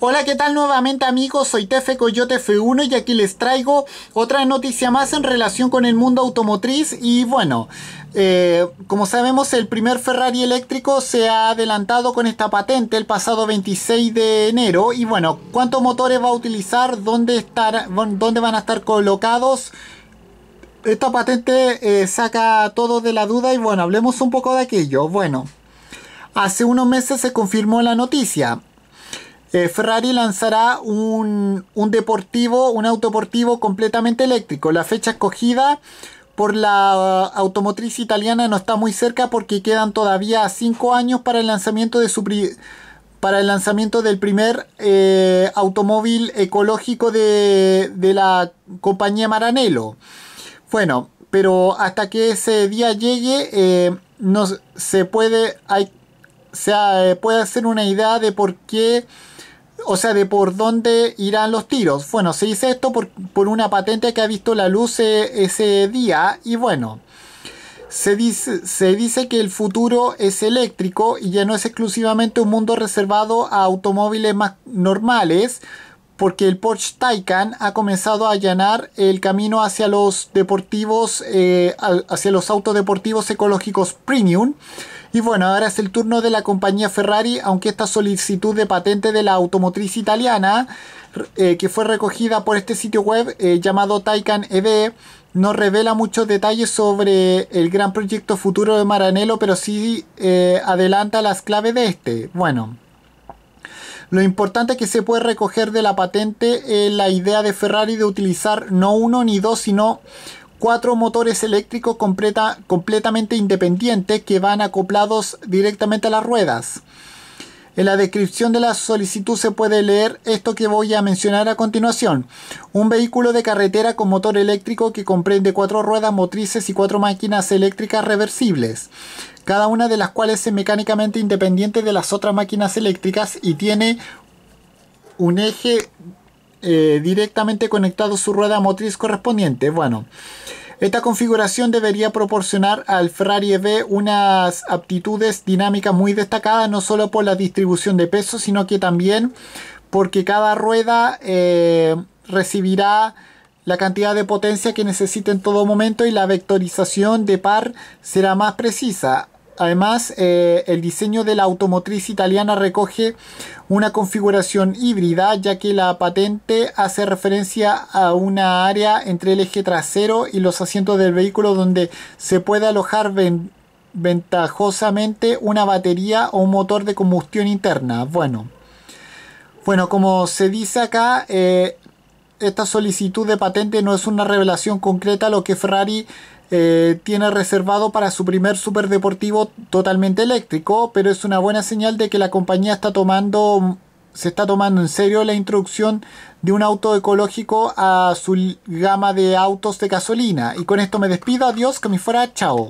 Hola, ¿qué tal nuevamente amigos? Soy Tefe Coyote F1 y aquí les traigo otra noticia más en relación con el mundo automotriz y bueno, eh, como sabemos el primer Ferrari eléctrico se ha adelantado con esta patente el pasado 26 de enero y bueno, ¿cuántos motores va a utilizar? ¿Dónde, dónde van a estar colocados? Esta patente eh, saca todo de la duda y bueno, hablemos un poco de aquello. Bueno, hace unos meses se confirmó la noticia. Eh, Ferrari lanzará un, deportivo, un deportivo completamente eléctrico. La fecha escogida por la automotriz italiana no está muy cerca porque quedan todavía 5 años para el lanzamiento de su para el lanzamiento del primer eh, automóvil ecológico de, la compañía Maranello. Bueno, pero hasta que ese día llegue, eh, no se puede, se puede hacer una idea de por qué o sea, de por dónde irán los tiros. Bueno, se dice esto por, una patente que ha visto la luz eh, ese día y bueno. Se dice, se dice, que el futuro es eléctrico y ya no es exclusivamente un mundo reservado a automóviles más normales, porque el Porsche Taycan ha comenzado a allanar el camino hacia los deportivos, eh, hacia los autos deportivos ecológicos premium. Y bueno, ahora es el turno de la compañía Ferrari, aunque esta solicitud de patente de la automotriz italiana, eh, que fue recogida por este sitio web eh, llamado Taycan EV, e, no revela muchos detalles sobre el gran proyecto futuro de Maranello, pero sí eh, adelanta las claves de este. Bueno. Lo importante que se puede recoger de la patente es la idea de Ferrari de utilizar no uno ni dos, sino cuatro motores eléctricos completa, completamente independientes que van acoplados directamente a las ruedas. En la descripción de la solicitud se puede leer esto que voy a mencionar a continuación. Un vehículo de carretera con motor eléctrico que comprende cuatro ruedas motrices y cuatro máquinas eléctricas reversibles, cada una de las cuales es mecánicamente independiente de las otras máquinas eléctricas y tiene un eje eh, directamente conectado su rueda motriz correspondiente. Bueno, esta configuración debería proporcionar al Ferrari EV unas aptitudes dinámicas muy destacadas, no solo por la distribución de peso, sino que también porque cada rueda eh, recibirá la cantidad de potencia que necesita en todo momento y la vectorización de par será más precisa. Además, eh, el diseño de la automotriz italiana recoge una configuración híbrida, ya que la patente hace referencia a una área entre el eje trasero y los asientos del vehículo donde se puede alojar ventajosamente una batería o un motor de combustión interna. Bueno, bueno como se dice acá, eh, esta solicitud de patente no es una revelación concreta, lo que Ferrari eh, tiene reservado para su primer superdeportivo totalmente eléctrico, pero es una buena señal de que la compañía está tomando se está tomando en serio la introducción de un auto ecológico a su gama de autos de gasolina. Y con esto me despido, adiós, que me fuera, chao.